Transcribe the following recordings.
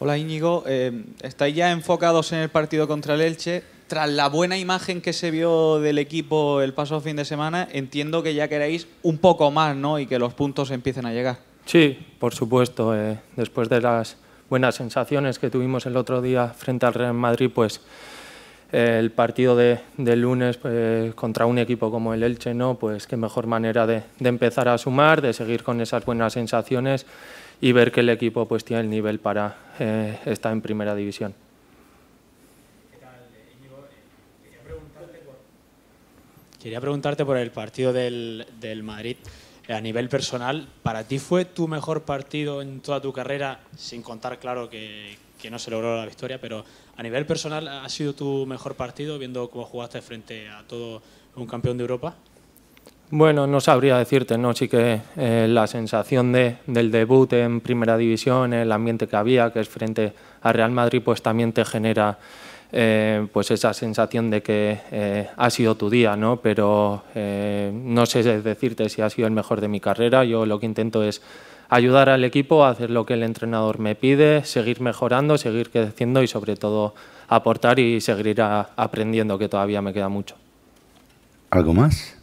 Hola Íñigo, eh, estáis ya enfocados en el partido contra el Elche. Tras la buena imagen que se vio del equipo el pasado fin de semana, entiendo que ya queréis un poco más ¿no? y que los puntos empiecen a llegar. Sí, por supuesto. Eh, después de las buenas sensaciones que tuvimos el otro día frente al Real Madrid, pues eh, el partido de, lunes pues, contra un equipo como el Elche, ¿no? pues qué mejor manera de, de empezar a sumar, de seguir con esas buenas sensaciones y ver que el equipo pues tiene el nivel para eh, estar en primera división. Quería preguntarte por el partido del, Madrid. A nivel personal, ¿para ti fue tu mejor partido en toda tu carrera? Sin contar, claro, que, que, no se logró la victoria, pero a nivel personal, ¿ha sido tu mejor partido viendo cómo jugaste frente a todo un campeón de Europa? Bueno, no sabría decirte, ¿no? Sí que eh, la sensación del debut en Primera División, el ambiente que había, que es frente a Real Madrid, pues también te genera eh, pues esa sensación de que eh, ha sido tu día, ¿no? Pero no sé decirte si ha sido el mejor de mi carrera. Yo lo que intento es ayudar al equipo a hacer lo que el entrenador me pide, seguir mejorando, seguir creciendo y sobre todo aportar y seguir aprendiendo, que todavía me queda mucho. ¿Algo más?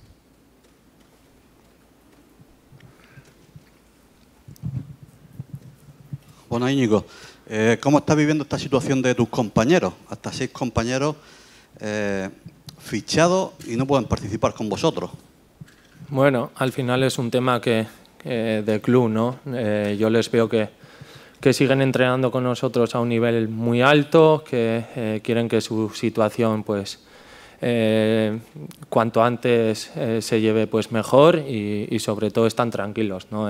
Bueno, Íñigo, eh, ¿cómo estás viviendo esta situación de tus compañeros? Hasta seis compañeros eh, fichados y no pueden participar con vosotros. Bueno, al final es un tema que de club, ¿no? Eh, yo les veo que, que, siguen entrenando con nosotros a un nivel muy alto, que quieren que su situación, pues, cuanto antes se lleve pues mejor y, y, sobre todo están tranquilos ¿no?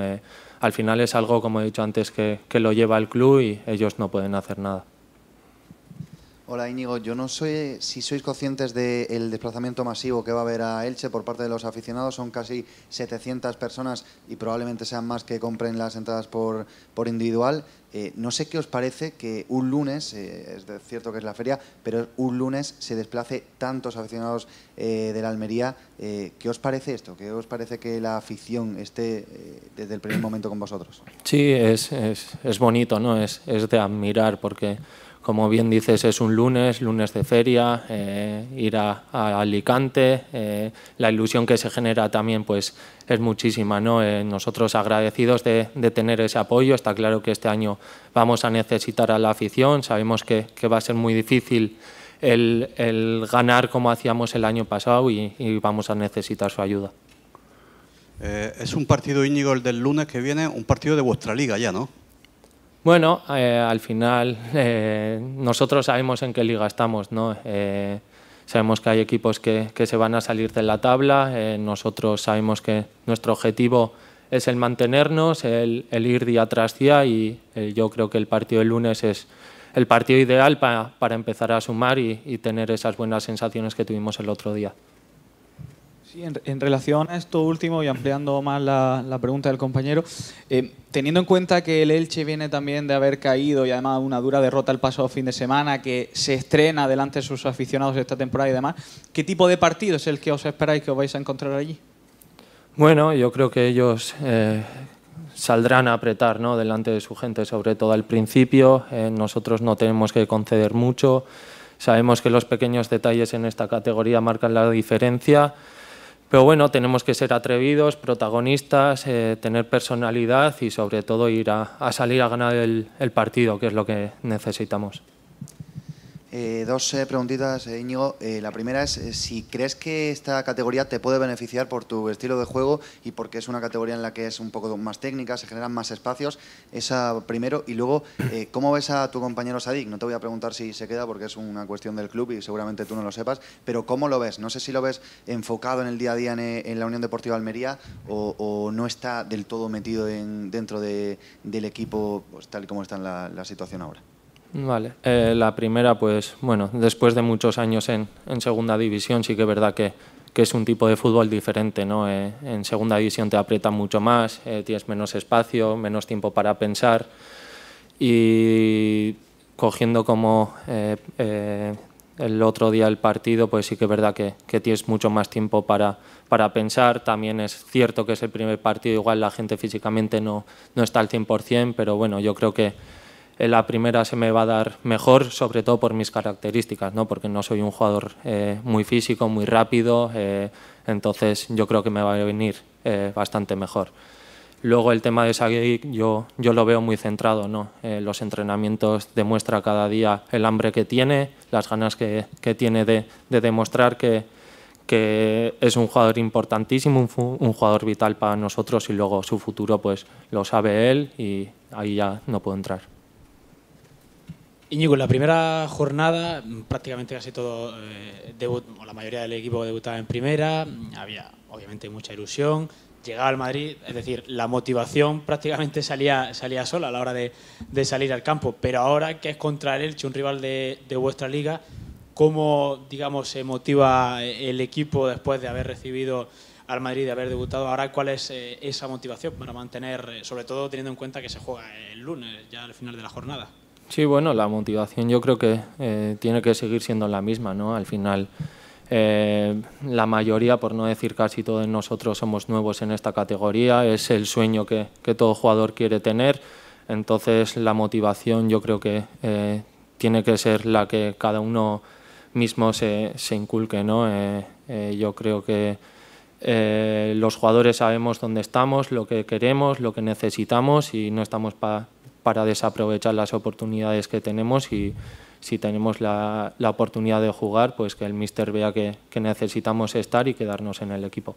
al final es algo, como he dicho antes, que, que lo lleva el club y ellos no pueden hacer nada. Hola Íñigo, yo no sé si sois conscientes del desplazamiento masivo que va a haber a Elche por parte de los aficionados. Son casi 700 personas y probablemente sean más que compren las entradas por, individual. Eh, no sé qué os parece que un lunes, eh, es cierto que es la feria, pero un lunes se desplace tantos aficionados eh, de la Almería. ¿Qué os parece esto? ¿Qué os parece que la afición esté desde el primer momento con vosotros? Sí, es, bonito, ¿no? Es, es de admirar porque como bien dices, es un lunes, lunes de feria, eh, ir a, Alicante, eh, la ilusión que se genera también pues, es muchísima. ¿no? Eh, nosotros agradecidos de, tener ese apoyo, está claro que este año vamos a necesitar a la afición, sabemos que, va a ser muy difícil el, ganar como hacíamos el año pasado y, y vamos a necesitar su ayuda. es un partido Íñigo el del lunes que viene, un partido de vuestra liga ya, ¿no? Bueno, eh, al final eh, nosotros sabemos en qué liga estamos, ¿no? Eh, sabemos que hay equipos que, se van a salir de la tabla, nosotros sabemos que nuestro objetivo es el mantenernos, el, ir día tras día y yo creo que el partido del lunes es el partido ideal para empezar a sumar y tener esas buenas sensaciones que tuvimos el otro día en, relación a esto último y ampliando más la, pregunta del compañero, eh, teniendo en cuenta que el Elche viene también de haber caído y además una dura derrota el pasado fin de semana, que se estrena delante de sus aficionados esta temporada y demás, ¿qué tipo de partido es el que os esperáis que os vais a encontrar allí? Bueno, yo creo que ellos eh, saldrán a apretar ¿no? delante de su gente, sobre todo al principio. Eh, nosotros no tenemos que conceder mucho. Sabemos que los pequeños detalles en esta categoría marcan la diferencia. Pero bueno, tenemos que ser atrevidos, protagonistas, eh, tener personalidad y sobre todo ir a, salir a ganar el partido, que es lo que necesitamos. Eh, dos eh, preguntitas, eh, Íñigo. Eh, la primera es si crees que esta categoría te puede beneficiar por tu estilo de juego y porque es una categoría en la que es un poco más técnica, se generan más espacios. Esa primero. Y luego, ¿cómo ves a tu compañero Sadik? No te voy a preguntar si se queda porque es una cuestión del club y seguramente tú no lo sepas, pero ¿cómo lo ves? No sé si lo ves enfocado en el día a día en, la Unión Deportiva Almería o, no está del todo metido en, dentro del equipo pues, tal y como está la situación ahora. Vale, eh, la primera, pues bueno, después de muchos años en, segunda división, sí que es verdad que, es un tipo de fútbol diferente, ¿no? Eh, en segunda división te aprieta mucho más, eh, tienes menos espacio, menos tiempo para pensar y cogiendo como el otro día el partido, pues sí que es verdad que, tienes mucho más tiempo para, pensar. También es cierto que es el primer partido, igual la gente físicamente no, no está al 100%, pero bueno, yo creo que la primera se me va a dar mejor, sobre todo por mis características, ¿no? porque no soy un jugador eh, muy físico, muy rápido, eh, entonces yo creo que me va a venir eh, bastante mejor. Luego el tema de Sagui yo, yo lo veo muy centrado, ¿no? los entrenamientos demuestra cada día el hambre que tiene, las ganas que, que tiene de, de demostrar que, que es un jugador importantísimo, un, un, jugador vital para nosotros y luego su futuro pues lo sabe él y ahí ya no puedo entrar. Íñigo, en la primera jornada prácticamente casi todo, eh, o la mayoría del equipo debutaba en primera, había obviamente mucha ilusión, llegaba al Madrid, es decir, la motivación prácticamente salía, salía sola a la hora de, salir al campo, pero ahora que es contra el Elche, un rival de, vuestra liga, ¿cómo digamos, se motiva eh, el equipo después de haber recibido al Madrid, de haber debutado? Ahora, ¿cuál es eh, esa motivación para mantener, sobre todo teniendo en cuenta que se juega el lunes, ya al final de la jornada? Sí, bueno, la motivación yo creo que eh, tiene que seguir siendo la misma, ¿no? Al final, eh, la mayoría, por no decir casi todos nosotros, somos nuevos en esta categoría, es el sueño que, todo jugador quiere tener, entonces la motivación yo creo que eh, tiene que ser la que cada uno mismo se, se inculque, ¿no? yo creo que los jugadores sabemos dónde estamos, lo que queremos, lo que necesitamos y no estamos para para desaprovechar las oportunidades que tenemos y si tenemos la, la oportunidad de jugar, pues que el míster vea que, necesitamos estar y quedarnos en el equipo.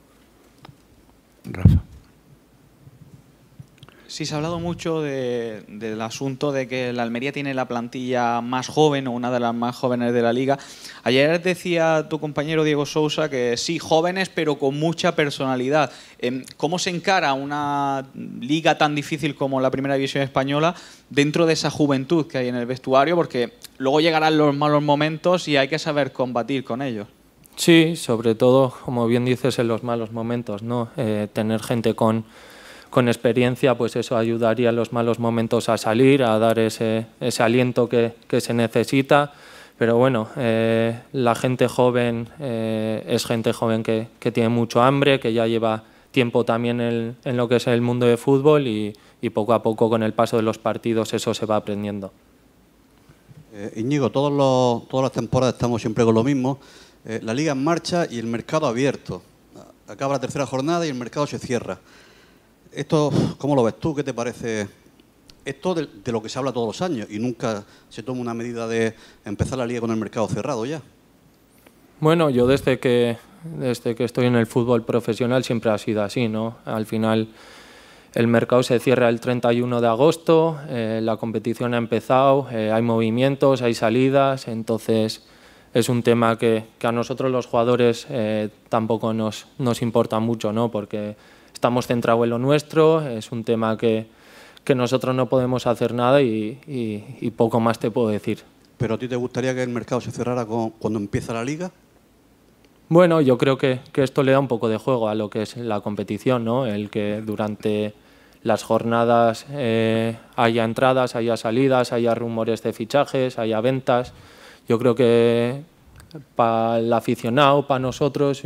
Sí, se ha hablado mucho del asunto de que la Almería tiene la plantilla más joven o una de las más jóvenes de la liga. Ayer decía tu compañero Diego Sousa que sí, jóvenes pero con mucha personalidad. Em, ¿Cómo se encara una liga tan difícil como la Primera División Española dentro de esa juventud que hay en el vestuario? Porque luego llegarán los malos momentos y hay que saber combatir con ellos. Sí, sobre todo, como bien dices, en los malos momentos, ¿no? Eh, tener gente con con experiencia, pues eso ayudaría a los malos momentos a salir, a dar ese, aliento que, se necesita. Pero bueno, eh, la gente joven eh, es gente joven que, tiene mucho hambre, que ya lleva tiempo también en, lo que es el mundo de fútbol y, poco a poco con el paso de los partidos eso se va aprendiendo. Eh, todos todas las temporadas estamos siempre con lo mismo. Eh, la liga en marcha y el mercado abierto. Acaba la tercera jornada y el mercado se cierra esto, ¿cómo lo ves tú? ¿Qué te parece? Esto de, lo que se habla todos los años y nunca se toma una medida de empezar la liga con el mercado cerrado ya. Bueno, yo desde que, desde que estoy en el fútbol profesional siempre ha sido así, ¿no? Al final el mercado se cierra el 31 de agosto, eh, la competición ha empezado, eh, hay movimientos, hay salidas, entonces es un tema que, a nosotros los jugadores eh, tampoco nos, nos importa mucho, ¿no? Porque estamos centrados en lo nuestro, es un tema que, nosotros no podemos hacer nada y, poco más te puedo decir. ¿Pero a ti te gustaría que el mercado se cerrara cuando empieza la liga? Bueno, yo creo que, esto le da un poco de juego a lo que es la competición, ¿no? El que durante las jornadas eh, haya entradas, haya salidas, haya rumores de fichajes, haya ventas. Yo creo que para el aficionado, para nosotros,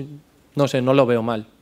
no sé, no lo veo mal.